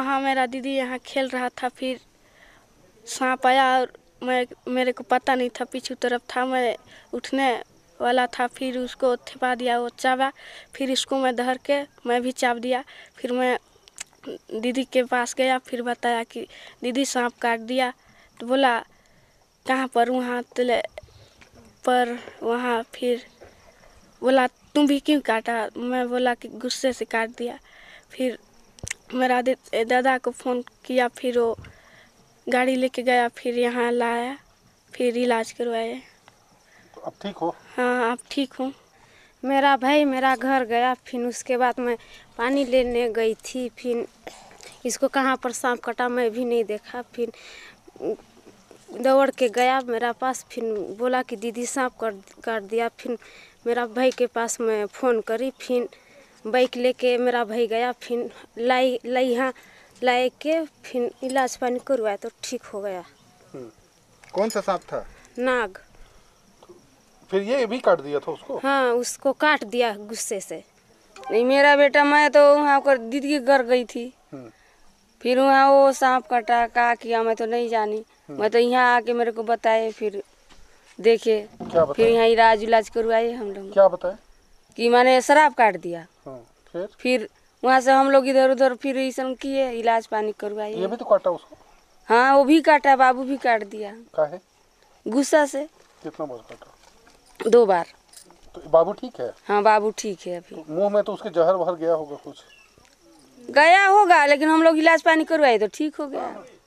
वहाँ मेरा दीदी यहाँ खेल रहा था फिर सांप आया और मैं मेरे को पता नहीं था पीछे तरफ था मैं उठने वाला था फिर उसको थपा दिया वो चाबा फिर इसको मैं धर के मैं भी चाप दिया फिर मैं दीदी के पास गया फिर बताया कि दीदी सांप काट दिया तो बोला कहाँ पर वहाँ तले पर वहाँ फिर बोला तुम भी क्यों काटा मैं बोला कि गुस्से से काट दिया फिर मेरा दादा को फ़ोन किया फिर वो गाड़ी लेके गया फिर यहाँ लाया फिर इलाज करवाए तो अब ठीक हो हाँ अब ठीक हूँ मेरा भाई मेरा घर गया फिर उसके बाद मैं पानी लेने गई थी फिर इसको कहाँ पर सांप कटा मैं भी नहीं देखा फिर दौड़ के गया मेरा पास फिर बोला कि दीदी सांप कर कर दिया फिर मेरा भाई के पास मैं फ़ोन करी फिर बाइक लेके मेरा भाई गया फिर लाई लाई यहाँ लाए के फिर इलाज पानी करवाया तो ठीक हो गया हम्म। कौन सा सांप था नाग फिर ये भी काट दिया था उसको हाँ उसको काट दिया गुस्से से नहीं मेरा बेटा मैं तो वहाँ कर दीदी के घर गई थी हम्म। फिर वहाँ वो सांप काटा कहा किया हाँ, मैं तो नहीं जानी हम्म। मैं तो यहाँ आके मेरे को बताए फिर देखे फिर यहाँ इलाज उलाज करवाए हम लोग क्या बताए कि माने शराब काट दिया हाँ, फिर फिर वहाँ से हम लोग इधर उधर फिर ऐसा किए इलाज पानी करवाए ये भी तो काटा उसको हाँ वो भी काटा बाबू भी काट दिया गुस्सा से कितना बार काटा दो बार तो बाबू ठीक है हाँ बाबू ठीक है अभी तो मुंह में तो उसके जहर वहर गया होगा कुछ गया होगा लेकिन हम लोग इलाज पानी करवाए तो ठीक हो गया हाँ।